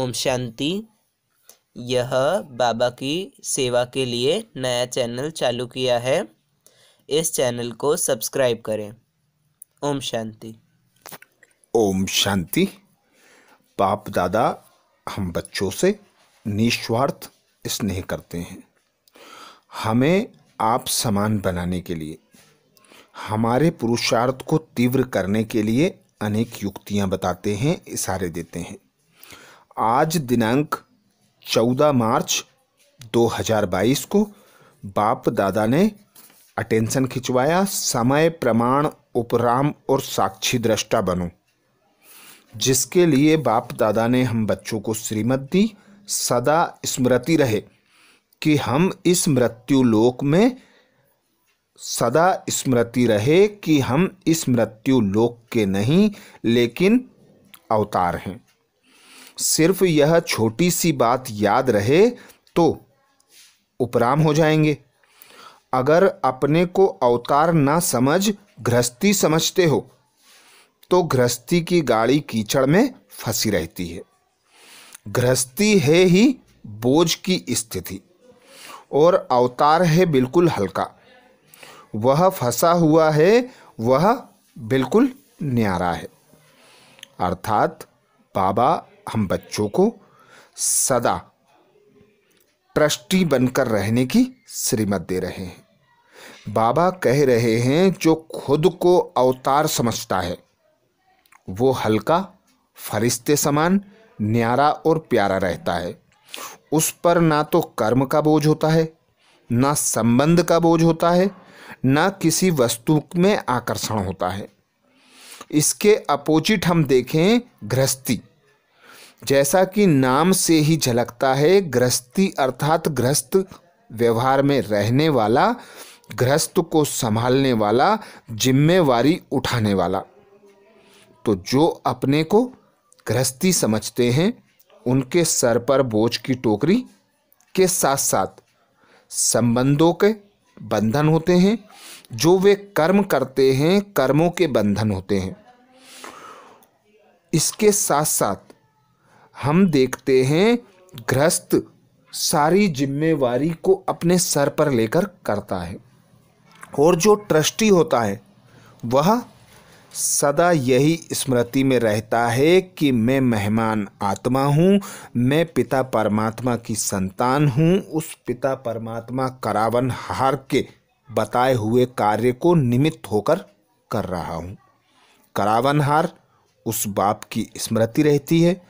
ओम शांति यह बाबा की सेवा के लिए नया चैनल चालू किया है इस चैनल को सब्सक्राइब करें ओम शांति ओम शांति बाप दादा हम बच्चों से निस्वार्थ स्नेह करते हैं हमें आप समान बनाने के लिए हमारे पुरुषार्थ को तीव्र करने के लिए अनेक युक्तियां बताते हैं इशारे देते हैं आज दिनांक 14 मार्च 2022 को बाप दादा ने अटेंशन खिंचवाया समय प्रमाण उपराम और साक्षी दृष्टा बनो जिसके लिए बाप दादा ने हम बच्चों को श्रीमत दी सदा स्मृति रहे कि हम इस मृत्यु लोक में सदा स्मृति रहे कि हम इस मृत्यु लोक के नहीं लेकिन अवतार हैं सिर्फ यह छोटी सी बात याद रहे तो उपराम हो जाएंगे अगर अपने को अवतार ना समझ गृहस्थी समझते हो तो गृहस्थी की गाड़ी कीचड़ में फंसी रहती है गृहस्थी है ही बोझ की स्थिति और अवतार है बिल्कुल हल्का वह फंसा हुआ है वह बिल्कुल न्यारा है अर्थात बाबा हम बच्चों को सदा ट्रस्टी बनकर रहने की श्रीमत दे रहे हैं बाबा कह रहे हैं जो खुद को अवतार समझता है वो हल्का फरिश्ते समान न्यारा और प्यारा रहता है उस पर ना तो कर्म का बोझ होता है ना संबंध का बोझ होता है ना किसी वस्तु में आकर्षण होता है इसके अपोजिट हम देखें गृहस्थी जैसा कि नाम से ही झलकता है गृहस्थी अर्थात गृहस्थ व्यवहार में रहने वाला गृहस्थ को संभालने वाला जिम्मेवारी उठाने वाला तो जो अपने को गृहस्थी समझते हैं उनके सर पर बोझ की टोकरी के साथ साथ संबंधों के बंधन होते हैं जो वे कर्म करते हैं कर्मों के बंधन होते हैं इसके साथ साथ हम देखते हैं ग्रस्त सारी जिम्मेवारी को अपने सर पर लेकर करता है और जो ट्रस्टी होता है वह सदा यही स्मृति में रहता है कि मैं मेहमान आत्मा हूँ मैं पिता परमात्मा की संतान हूँ उस पिता परमात्मा करावन हार के बताए हुए कार्य को निमित्त होकर कर रहा हूँ करावन हार उस बाप की स्मृति रहती है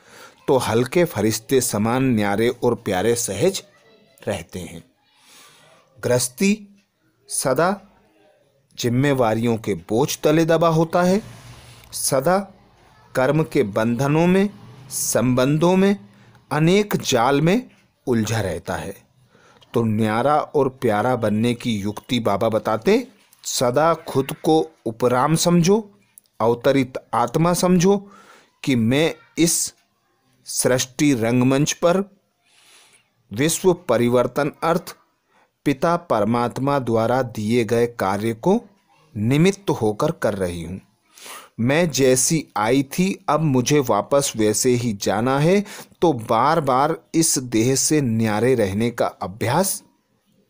तो हल्के फरिश्ते समान न्यारे और प्यारे सहज रहते हैं गृहस्थी सदा जिम्मेवारियों के बोझ तले दबा होता है सदा कर्म के बंधनों में संबंधों में अनेक जाल में उलझा रहता है तो न्यारा और प्यारा बनने की युक्ति बाबा बताते सदा खुद को उपराम समझो अवतरित आत्मा समझो कि मैं इस सृष्टि रंगमंच पर विश्व परिवर्तन अर्थ पिता परमात्मा द्वारा दिए गए कार्य को निमित्त होकर कर रही हूँ मैं जैसी आई थी अब मुझे वापस वैसे ही जाना है तो बार बार इस देह से न्यारे रहने का अभ्यास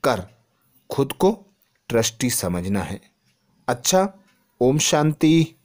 कर खुद को ट्रस्टी समझना है अच्छा ओम शांति